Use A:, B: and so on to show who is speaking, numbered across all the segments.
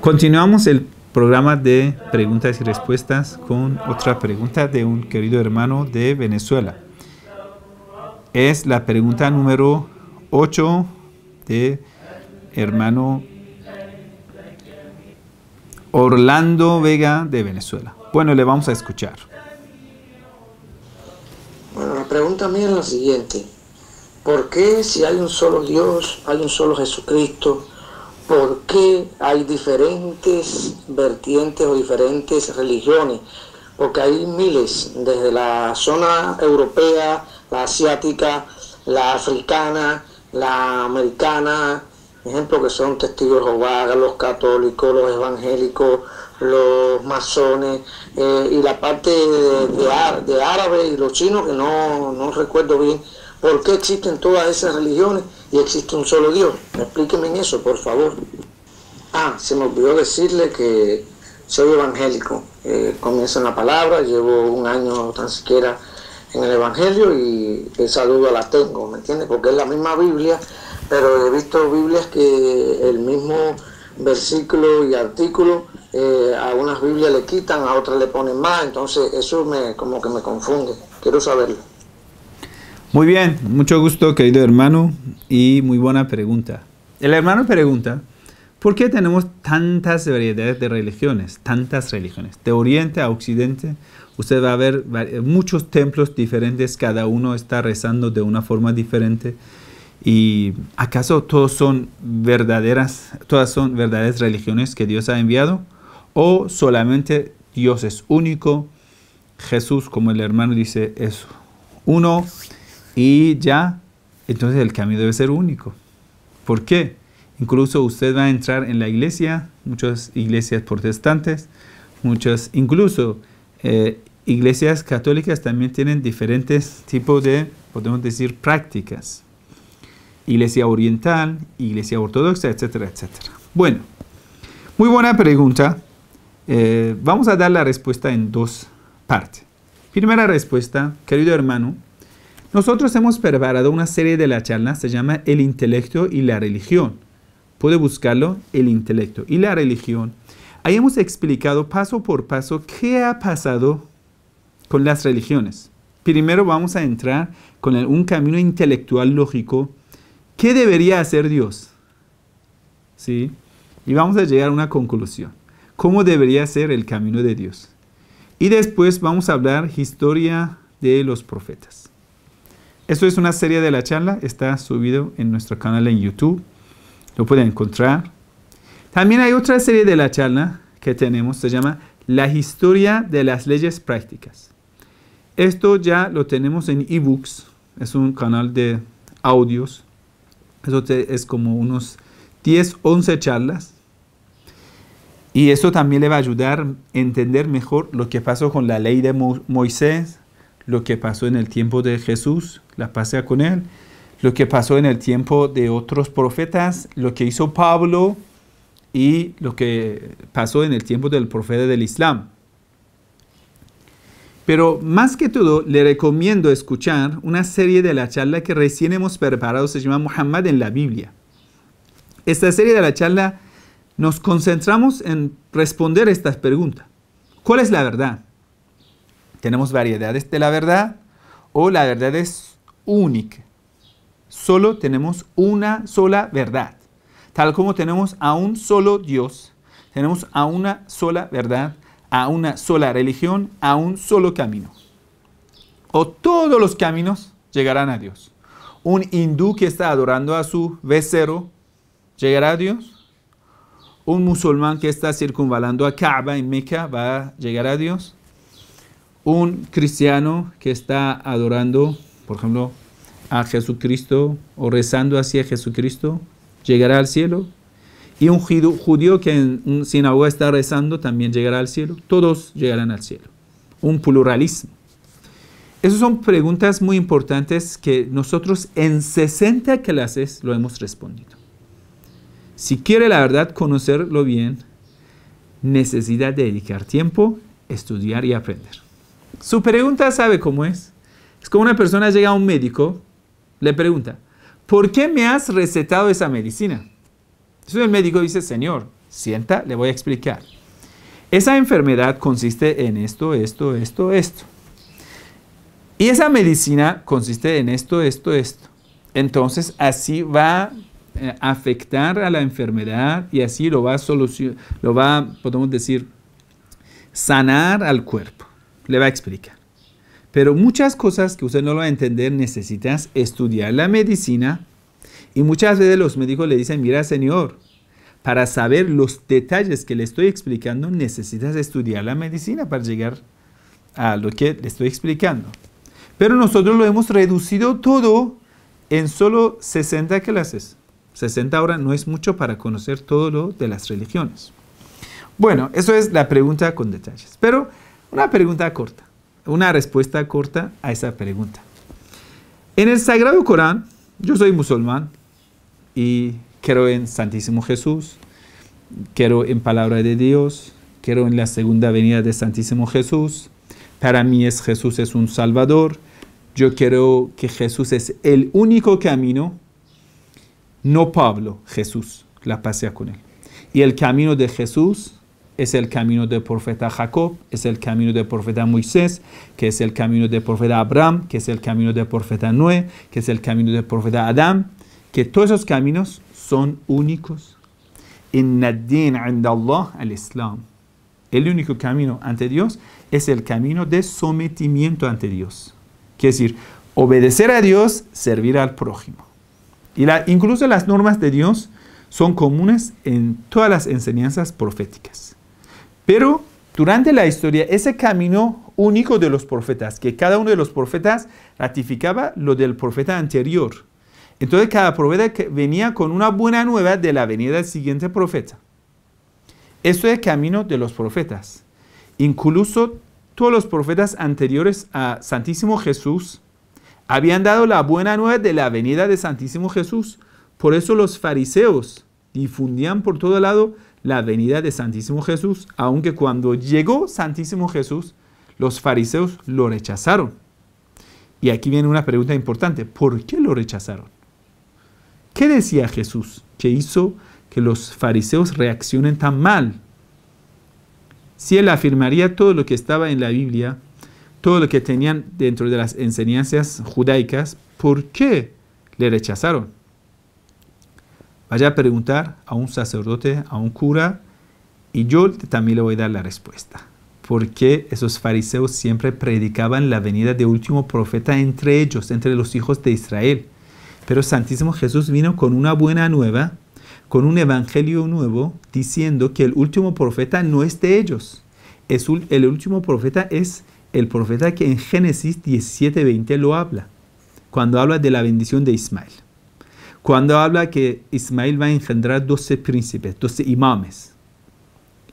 A: Continuamos el programa de preguntas y respuestas con otra pregunta de un querido hermano de Venezuela. Es la pregunta número 8 de hermano Orlando Vega de Venezuela. Bueno, le vamos a escuchar.
B: Bueno, la pregunta mía es la siguiente. ¿Por qué si hay un solo Dios, hay un solo Jesucristo? ¿Por qué hay diferentes vertientes o diferentes religiones? Porque hay miles, desde la zona europea, la asiática, la africana, la americana, ejemplo que son testigos de Jehová, los católicos, los evangélicos, los masones eh, y la parte de, de, árabe y los chinos, que no, recuerdo bien por qué existen todas esas religiones y existe un solo Dios. Explíqueme en eso, por favor. Ah, se me olvidó decirle que soy evangélico. Eh, comienza comienzo en la palabra, llevo un año tan siquiera en el Evangelio y esa duda la tengo, ¿me entiendes? Porque es la misma Biblia, pero he visto Biblias que el mismo versículo y artículo eh, a unas Biblias le quitan, a otras le ponen más, entonces eso me, como que me confunde,
A: quiero saberlo. Muy bien, mucho gusto querido hermano y muy buena pregunta. El hermano pregunta, ¿por qué tenemos tantas variedades de religiones? Tantas religiones, de oriente a occidente, usted va a ver muchos templos diferentes, cada uno está rezando de una forma diferente. ¿Y acaso todos son verdaderas, todas son verdaderas religiones que Dios ha enviado? o solamente Dios es único, Jesús, como el hermano dice, es uno y ya, entonces el camino debe ser único. ¿Por qué? Incluso usted va a entrar en la iglesia, muchas iglesias protestantes, muchas, incluso eh, iglesias católicas también tienen diferentes tipos de, podemos decir, prácticas. Iglesia oriental, iglesia ortodoxa, etcétera, etcétera. Bueno, muy buena pregunta. Eh, vamos a dar la respuesta en dos partes. Primera respuesta, querido hermano, nosotros hemos preparado una serie de la charla, se llama El intelecto y la religión. Puede buscarlo, el intelecto y la religión. Ahí hemos explicado paso por paso qué ha pasado con las religiones. Primero vamos a entrar con un camino intelectual lógico. ¿Qué debería hacer Dios? ¿Sí? Y vamos a llegar a una conclusión cómo debería ser el camino de Dios. Y después vamos a hablar historia de los profetas. Esto es una serie de la charla, está subido en nuestro canal en YouTube, lo pueden encontrar. También hay otra serie de la charla que tenemos, se llama La historia de las leyes prácticas. Esto ya lo tenemos en ebooks, es un canal de audios. Eso es como unos 10, 11 charlas y eso también le va a ayudar a entender mejor lo que pasó con la ley de Moisés, lo que pasó en el tiempo de Jesús, la pasea con él, lo que pasó en el tiempo de otros profetas, lo que hizo Pablo y lo que pasó en el tiempo del profeta del Islam. Pero más que todo, le recomiendo escuchar una serie de la charla que recién hemos preparado, se llama Muhammad en la Biblia. Esta serie de la charla nos concentramos en responder estas preguntas. ¿Cuál es la verdad? Tenemos variedades de la verdad o la verdad es única. Solo tenemos una sola verdad. Tal como tenemos a un solo Dios, tenemos a una sola verdad, a una sola religión, a un solo camino. O todos los caminos llegarán a Dios. Un hindú que está adorando a su becerro llegará a Dios un musulmán que está circunvalando a Kaaba en Meca va a llegar a Dios. Un cristiano que está adorando, por ejemplo, a Jesucristo o rezando hacia Jesucristo, llegará al cielo. Y un judío que en un sinagoga está rezando también llegará al cielo. Todos llegarán al cielo. Un pluralismo. Esas son preguntas muy importantes que nosotros en 60 clases lo hemos respondido. Si quiere la verdad conocerlo bien, necesita dedicar tiempo, estudiar y aprender. Su pregunta sabe cómo es. Es como una persona llega a un médico, le pregunta, ¿por qué me has recetado esa medicina? Entonces el médico dice, señor, sienta, le voy a explicar. Esa enfermedad consiste en esto, esto, esto, esto. Y esa medicina consiste en esto, esto, esto. Entonces así va eh, afectar a la enfermedad y así lo va a solucionar, lo va, podemos decir, sanar al cuerpo. Le va a explicar. Pero muchas cosas que usted no lo va a entender, necesitas estudiar la medicina. Y muchas veces los médicos le dicen, mira señor, para saber los detalles que le estoy explicando, necesitas estudiar la medicina para llegar a lo que le estoy explicando. Pero nosotros lo hemos reducido todo en solo 60 clases. 60 horas no es mucho para conocer todo lo de las religiones. Bueno, eso es la pregunta con detalles. Pero una pregunta corta, una respuesta corta a esa pregunta. En el Sagrado Corán, yo soy musulmán y creo en Santísimo Jesús, quiero en palabra de Dios, quiero en la segunda venida de Santísimo Jesús. Para mí es Jesús es un Salvador. Yo quiero que Jesús es el único camino no Pablo, Jesús. La pasea con él. Y el camino de Jesús es el camino del profeta Jacob, es el camino del profeta Moisés, que es el camino del profeta Abraham, que es el camino del profeta Noé, que es el camino del profeta Adán, que todos esos caminos son únicos. al Islam. El único camino ante Dios es el camino de sometimiento ante Dios. Quiere decir, obedecer a Dios, servir al prójimo incluso las normas de Dios son comunes en todas las enseñanzas proféticas. Pero durante la historia, ese camino único de los profetas, que cada uno de los profetas ratificaba lo del profeta anterior. Entonces cada profeta venía con una buena nueva de la venida del siguiente profeta. Eso es el camino de los profetas. Incluso todos los profetas anteriores a Santísimo Jesús, habían dado la buena nueva de la venida de Santísimo Jesús. Por eso los fariseos difundían por todo lado la venida de Santísimo Jesús, aunque cuando llegó Santísimo Jesús, los fariseos lo rechazaron. Y aquí viene una pregunta importante, ¿por qué lo rechazaron? ¿Qué decía Jesús que hizo que los fariseos reaccionen tan mal? Si él afirmaría todo lo que estaba en la Biblia, todo lo que tenían dentro de las enseñanzas judaicas, ¿por qué le rechazaron? Vaya a preguntar a un sacerdote, a un cura, y yo también le voy a dar la respuesta. Porque esos fariseos siempre predicaban la venida de último profeta entre ellos, entre los hijos de Israel. Pero Santísimo Jesús vino con una buena nueva, con un evangelio nuevo, diciendo que el último profeta no es de ellos. Es el último profeta es el profeta que en Génesis 17:20 lo habla, cuando habla de la bendición de Ismael, cuando habla que Ismael va a engendrar 12 príncipes, 12 imames.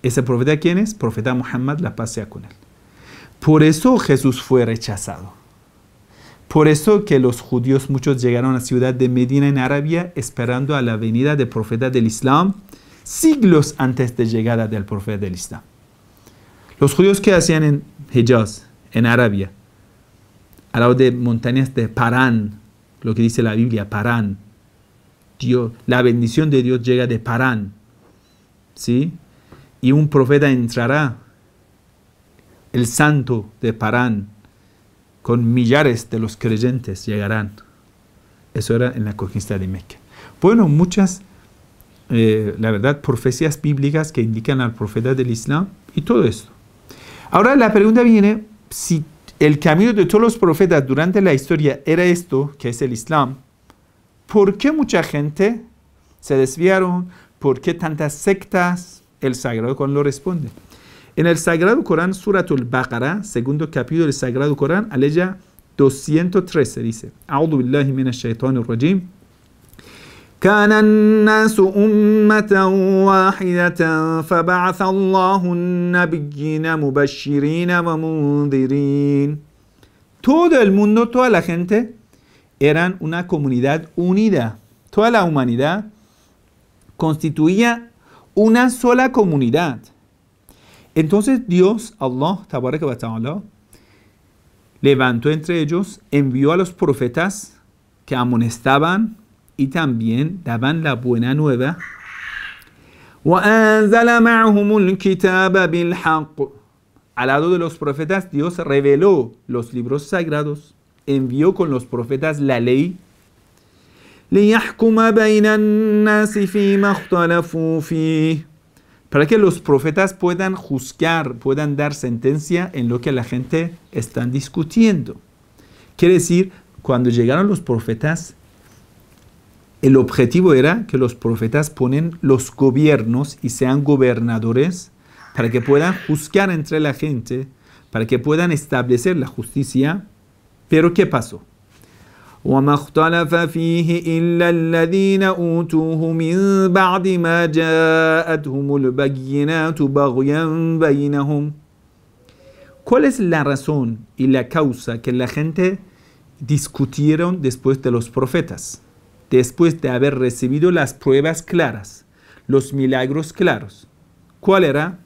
A: ¿Ese profeta quién es? Profeta Muhammad, la paz sea con él. Por eso Jesús fue rechazado. Por eso que los judíos muchos llegaron a la ciudad de Medina en Arabia esperando a la venida del profeta del Islam siglos antes de llegada del profeta del Islam. Los judíos que hacían en Hejaz en Arabia, al lado de montañas de Parán, lo que dice la Biblia, Parán. la bendición de Dios llega de Parán. ¿Sí? Y un profeta entrará, el santo de Parán, con millares de los creyentes llegarán. Eso era en la conquista de Mecca. Bueno, muchas, eh, la verdad, profecías bíblicas que indican al profeta del Islam y todo esto. Ahora la pregunta viene, si el camino de todos los profetas durante la historia era esto, que es el Islam, ¿por qué mucha gente se desviaron? ¿Por qué tantas sectas? El Sagrado Corán lo responde. En el Sagrado Corán, al Baqarah, segundo capítulo del Sagrado Corán, aleya 213, dice, A'udhu billahi minash rajim. كان الناس واحدة فبعث الله Todo el mundo, toda la gente eran una comunidad unida. Toda la humanidad constituía una sola comunidad. Entonces Dios, Allah, ta'ala, levantó entre ellos, envió a los profetas que amonestaban y también daban la buena nueva. Al lado de los profetas, Dios reveló los libros sagrados, envió con los profetas la ley. Para que los profetas puedan juzgar, puedan dar sentencia en lo que la gente está discutiendo. Quiere decir, cuando llegaron los profetas, el objetivo era que los profetas ponen los gobiernos y sean gobernadores para que puedan juzgar entre la gente, para que puedan establecer la justicia. Pero ¿qué pasó? ¿Cuál es la razón y la causa que la gente discutieron después de los profetas? después de haber recibido las pruebas claras, los milagros claros. ¿Cuál era?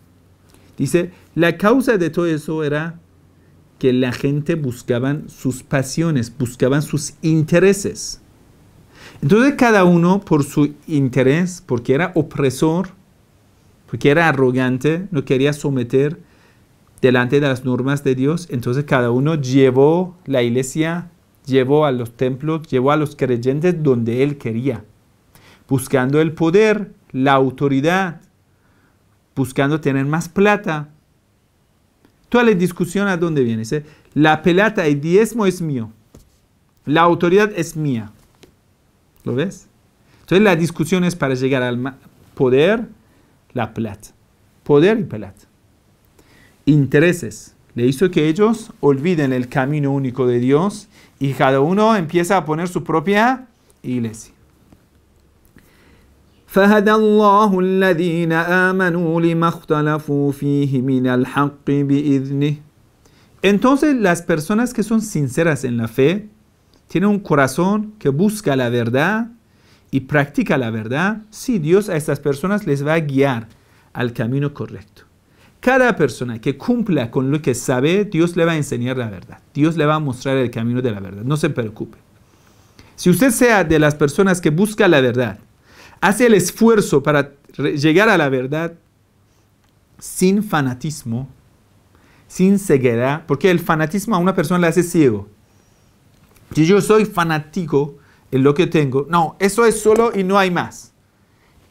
A: Dice, la causa de todo eso era que la gente buscaban sus pasiones, buscaban sus intereses. Entonces cada uno por su interés, porque era opresor, porque era arrogante, no quería someter delante de las normas de Dios, entonces cada uno llevó la iglesia llevó a los templos, llevó a los creyentes donde él quería, buscando el poder, la autoridad, buscando tener más plata. Toda la discusión a dónde viene. La pelata y diezmo es mío. La autoridad es mía. ¿Lo ves? Entonces la discusión es para llegar al poder, la plata. Poder y plata. Intereses le hizo que ellos olviden el camino único de Dios y cada uno empieza a poner su propia iglesia. Entonces las personas que son sinceras en la fe tienen un corazón que busca la verdad y practica la verdad. si Dios a estas personas les va a guiar al camino correcto. Cada persona que cumpla con lo que sabe, Dios le va a enseñar la verdad. Dios le va a mostrar el camino de la verdad. No se preocupe. Si usted sea de las personas que busca la verdad, hace el esfuerzo para llegar a la verdad sin fanatismo, sin ceguera, porque el fanatismo a una persona le hace ciego. Si yo soy fanático en lo que tengo, no, eso es solo y no hay más.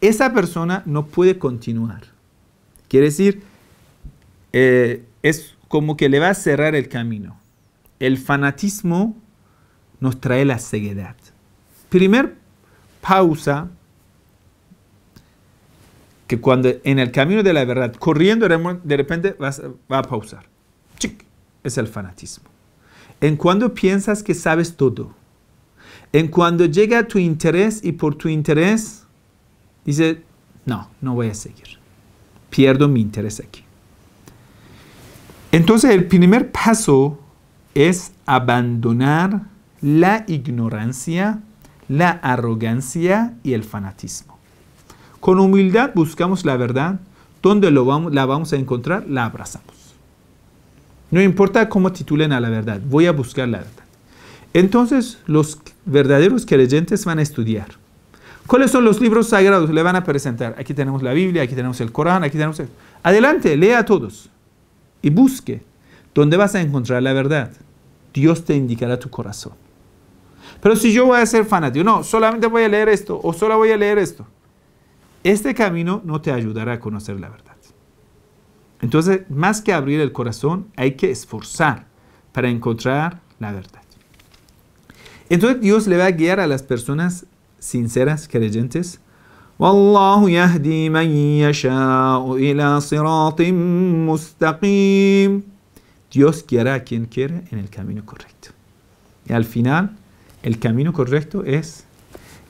A: Esa persona no puede continuar. Quiere decir, eh, es como que le va a cerrar el camino. El fanatismo nos trae la ceguedad. Primer pausa, que cuando en el camino de la verdad, corriendo de repente va a pausar. Chic, es el fanatismo. En cuando piensas que sabes todo, en cuando llega tu interés y por tu interés dice, no, no voy a seguir. Pierdo mi interés aquí. Entonces el primer paso es abandonar la ignorancia, la arrogancia y el fanatismo. Con humildad buscamos la verdad. Donde la vamos a encontrar, la abrazamos. No importa cómo titulen a la verdad, voy a buscar la verdad. Entonces los verdaderos creyentes van a estudiar. ¿Cuáles son los libros sagrados? Le van a presentar. Aquí tenemos la Biblia, aquí tenemos el Corán, aquí tenemos... Adelante, lea a todos y busque ¿dónde vas a encontrar la verdad. Dios te indicará tu corazón. Pero si yo voy a ser fanático, no, solamente voy a leer esto o solo voy a leer esto, este camino no te ayudará a conocer la verdad. Entonces, más que abrir el corazón, hay que esforzar para encontrar la verdad. Entonces Dios le va a guiar a las personas sinceras, creyentes, Dios guiará a quien quiere en el camino correcto. Y al final, el camino correcto es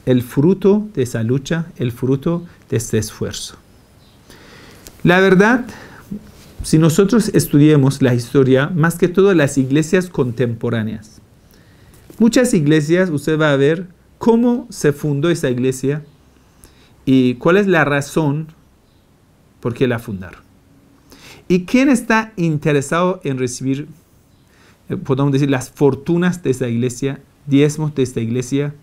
A: el fruto de esa lucha, el fruto de ese esfuerzo. La verdad, si nosotros estudiemos la historia, más que todo las iglesias contemporáneas, muchas iglesias usted va a ver cómo se fundó esa iglesia, ¿Y cuál es la razón por qué la fundaron? ¿Y quién está interesado en recibir, eh, podemos decir, las fortunas de esta iglesia, diezmos de esta iglesia?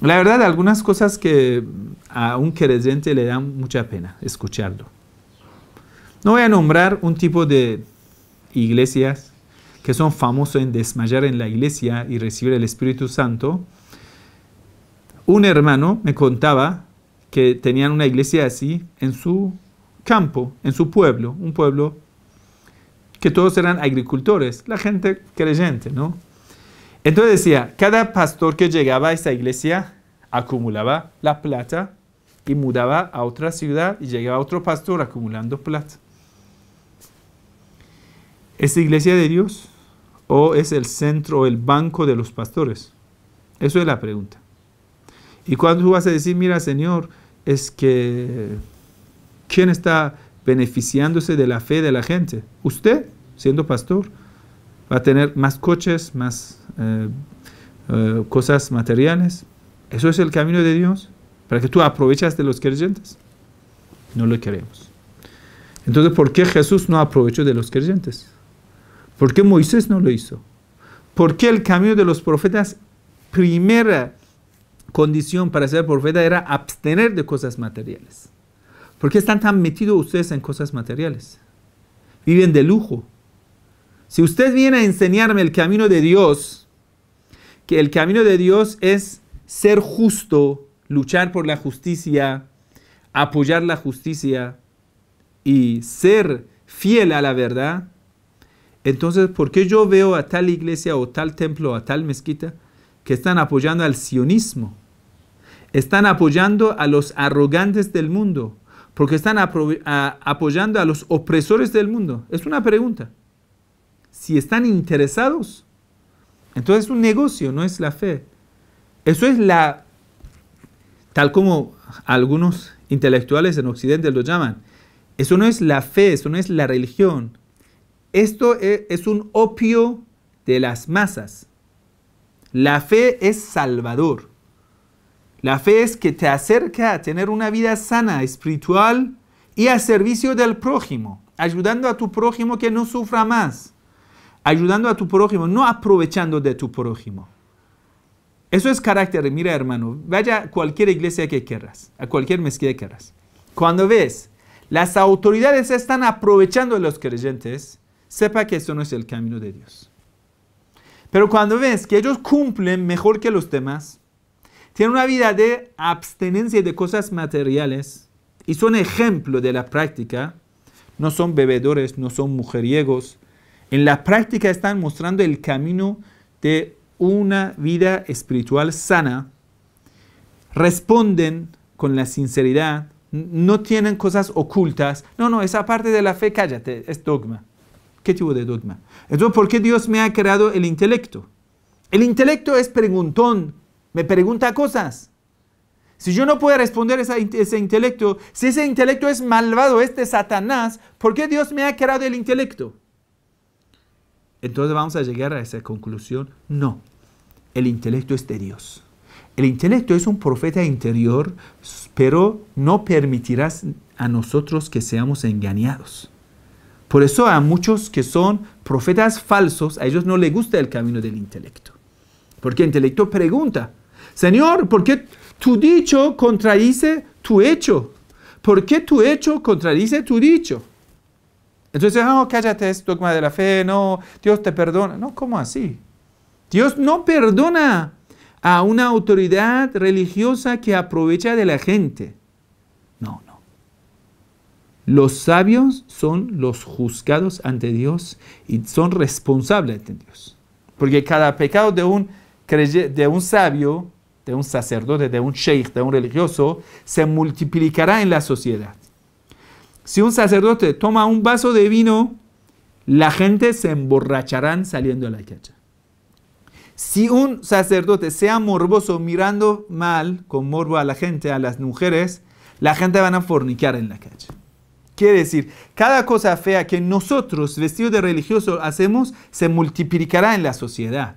A: La verdad, algunas cosas que a un creyente le dan mucha pena escucharlo. No voy a nombrar un tipo de iglesias que son famosos en desmayar en la iglesia y recibir el Espíritu Santo, un hermano me contaba que tenían una iglesia así en su campo, en su pueblo, un pueblo que todos eran agricultores, la gente creyente, ¿no? Entonces decía, cada pastor que llegaba a esa iglesia acumulaba la plata y mudaba a otra ciudad y llegaba otro pastor acumulando plata. ¿Es iglesia de Dios o es el centro o el banco de los pastores? Eso es la pregunta. Y cuando tú vas a decir, mira Señor, es que ¿quién está beneficiándose de la fe de la gente? Usted, siendo pastor, va a tener más coches, más eh, eh, cosas materiales. ¿Eso es el camino de Dios? Para que tú aprovechas de los creyentes. No lo queremos. Entonces, ¿por qué Jesús no aprovechó de los creyentes? ¿Por qué Moisés no lo hizo? ¿Por qué el camino de los profetas, primera condición para ser profeta era abstener de cosas materiales. ¿Por qué están tan metidos ustedes en cosas materiales? Viven de lujo. Si usted viene a enseñarme el camino de Dios, que el camino de Dios es ser justo, luchar por la justicia, apoyar la justicia y ser fiel a la verdad, entonces, ¿por qué yo veo a tal iglesia o tal templo, a tal mezquita? que están apoyando al sionismo, están apoyando a los arrogantes del mundo, porque están apoyando a los opresores del mundo. Es una pregunta. Si están interesados, entonces es un negocio, no es la fe. Eso es la, tal como algunos intelectuales en Occidente lo llaman, eso no es la fe, eso no es la religión. Esto e, es un opio de las masas. La fe es salvador. La fe es que te acerca a tener una vida sana, espiritual y a servicio del prójimo, ayudando a tu prójimo que no sufra más, ayudando a tu prójimo, no aprovechando de tu prójimo. Eso es carácter, mira hermano, vaya a cualquier iglesia que quieras, a cualquier mezquita que quieras. Cuando ves, las autoridades están aprovechando a los creyentes, sepa que eso no es el camino de Dios. Pero cuando ves que ellos cumplen mejor que los demás, tienen una vida de abstenencia de cosas materiales y son ejemplo de la práctica, no son bebedores, no son mujeriegos, en la práctica están mostrando el camino de una vida espiritual sana, responden con la sinceridad, no tienen cosas ocultas, no, no, esa parte de la fe, cállate, es dogma. ¿Qué tipo de dogma? Entonces, ¿por qué Dios me ha creado el intelecto? El intelecto es preguntón, me pregunta cosas. Si yo no puedo responder esa, ese intelecto, si ese intelecto es malvado, es este Satanás, ¿por qué Dios me ha creado el intelecto? Entonces vamos a llegar a esa conclusión. No, el intelecto es de Dios. El intelecto es un profeta interior, pero no permitirás a nosotros que seamos engañados. Por eso a muchos que son profetas falsos, a ellos no les gusta el camino del intelecto. Porque el intelecto pregunta, Señor, ¿por qué tu dicho contradice tu hecho? ¿Por qué tu hecho contradice tu dicho? Entonces, ah, no, cállate, es dogma de la fe, no, Dios te perdona. No, ¿cómo así? Dios no perdona a una autoridad religiosa que aprovecha de la gente. Los sabios son los juzgados ante Dios y son responsables ante Dios. Porque cada pecado de un, de un sabio, de un sacerdote, de un sheikh, de un religioso, se multiplicará en la sociedad. Si un sacerdote toma un vaso de vino, la gente se emborrachará saliendo a la cacha. Si un sacerdote sea morboso mirando mal, con morbo a la gente, a las mujeres, la gente van a fornicar en la calle. Quiere decir, cada cosa fea que nosotros, vestidos de religioso hacemos, se multiplicará en la sociedad.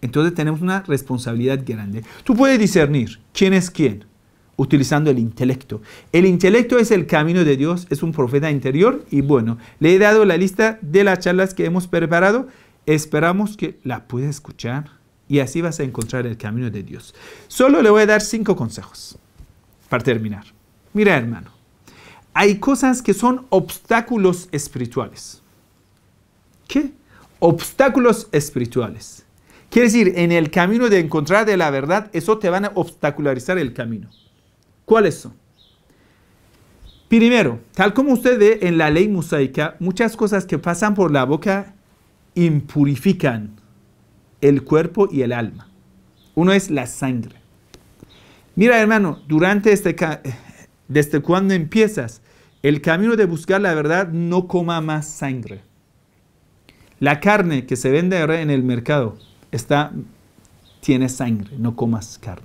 A: Entonces tenemos una responsabilidad grande. Tú puedes discernir quién es quién utilizando el intelecto. El intelecto es el camino de Dios, es un profeta interior y bueno, le he dado la lista de las charlas que hemos preparado. Esperamos que la puedas escuchar y así vas a encontrar el camino de Dios. Solo le voy a dar cinco consejos para terminar. Mira hermano, hay cosas que son obstáculos espirituales. ¿Qué? Obstáculos espirituales. Quiere decir, en el camino de encontrar de la verdad, eso te van a obstacularizar el camino. ¿Cuáles son? Primero, tal como usted ve en la ley mosaica, muchas cosas que pasan por la boca impurifican el cuerpo y el alma. Uno es la sangre. Mira, hermano, durante este desde cuando empiezas el camino de buscar la verdad no coma más sangre. La carne que se vende en el mercado está, tiene sangre, no comas carne.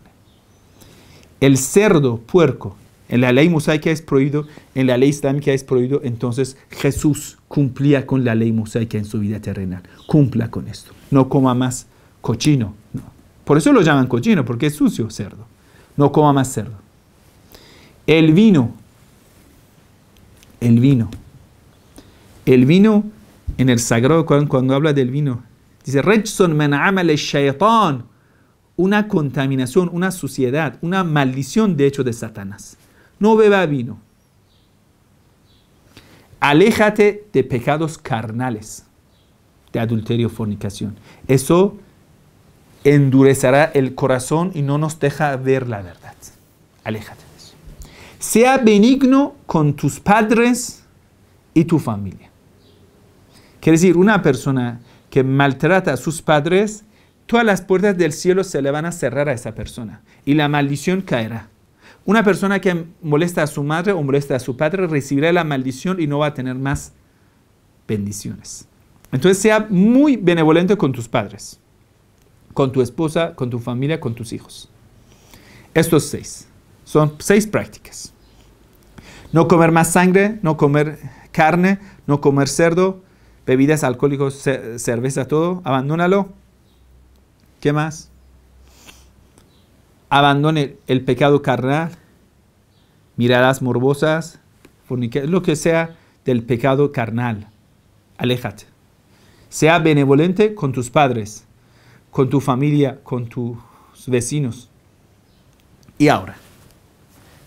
A: El cerdo, puerco, en la ley mosaica es prohibido, en la ley islámica es prohibido, entonces Jesús cumplía con la ley mosaica en su vida terrenal. Cumpla con esto. No coma más cochino. Por eso lo llaman cochino, porque es sucio cerdo. No coma más cerdo. El vino, el vino. El vino, en el Sagrado cuando habla del vino, dice, una contaminación, una suciedad, una maldición de hecho de Satanás. No beba vino. Aléjate de pecados carnales, de adulterio, fornicación. Eso endurecerá el corazón y no nos deja ver la verdad. Aléjate sea benigno con tus padres y tu familia. Quiere decir, una persona que maltrata a sus padres, todas las puertas del cielo se le van a cerrar a esa persona y la maldición caerá. Una persona que molesta a su madre o molesta a su padre recibirá la maldición y no va a tener más bendiciones. Entonces sea muy benevolente con tus padres, con tu esposa, con tu familia, con tus hijos. Estos seis. Son seis prácticas. No comer más sangre, no comer carne, no comer cerdo, bebidas alcohólicas, cerveza, todo. Abandónalo. ¿Qué más? Abandone el pecado carnal, miradas morbosas, lo que sea del pecado carnal. Aléjate. Sea benevolente con tus padres, con tu familia, con tus vecinos. Y ahora.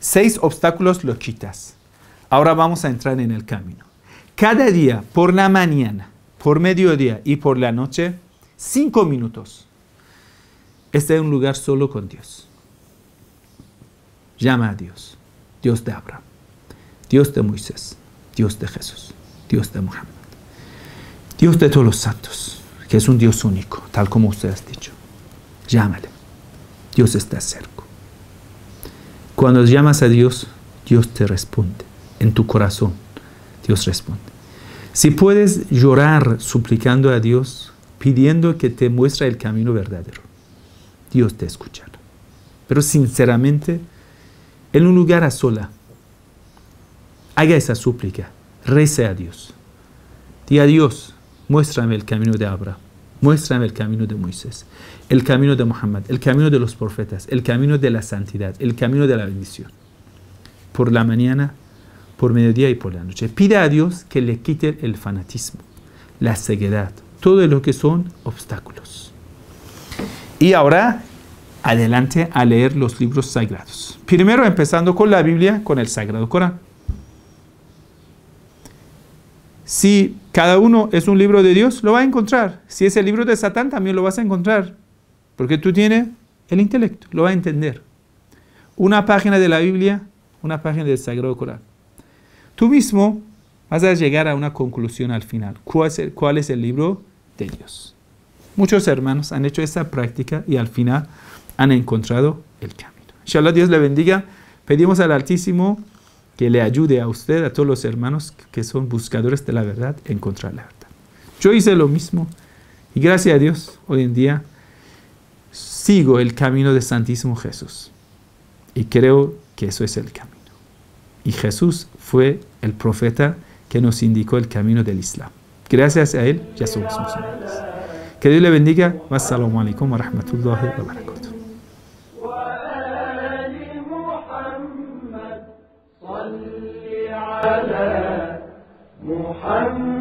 A: Seis obstáculos lo quitas. Ahora vamos a entrar en el camino. Cada día, por la mañana, por mediodía y por la noche, cinco minutos. Este en un lugar solo con Dios. Llama a Dios. Dios de Abraham, Dios de Moisés, Dios de Jesús, Dios de Muhammad. Dios de todos los santos, que es un Dios único, tal como usted ha dicho. Llámale. Dios está cerca. Cuando llamas a Dios, Dios te responde. En tu corazón, Dios responde. Si puedes llorar suplicando a Dios, pidiendo que te muestre el camino verdadero, Dios te escuchará. Pero sinceramente, en un lugar a sola, haga esa súplica, rece a Dios. Di a Dios, muéstrame el camino de Abraham. Muéstrame el camino de Moisés, el camino de Muhammad, el camino de los profetas, el camino de la santidad, el camino de la bendición. Por la mañana, por mediodía y por la noche. Pide a Dios que le quite el fanatismo, la ceguedad, todo lo que son obstáculos. Y ahora, adelante a leer los libros sagrados. Primero empezando con la Biblia, con el Sagrado Corán. Si cada uno es un libro de Dios, lo va a encontrar. Si es el libro de Satán, también lo vas a encontrar. Porque tú tienes el intelecto, lo va a entender. Una página de la Biblia, una página del Sagrado Corán. Tú mismo vas a llegar a una conclusión al final. ¿Cuál es el, cuál es el libro de Dios? Muchos hermanos han hecho esta práctica y al final han encontrado el camino. Inshallah, Dios le bendiga. Pedimos al Altísimo que le ayude a usted, a todos los hermanos que son buscadores de la verdad, a encontrar la verdad. Yo hice lo mismo y gracias a Dios hoy en día sigo el camino de Santísimo Jesús y creo que eso es el camino. Y Jesús fue el profeta que nos indicó el camino del Islam. Gracias a él ya somos musulmanes. Que Dios le bendiga. alaikum wa
C: محمد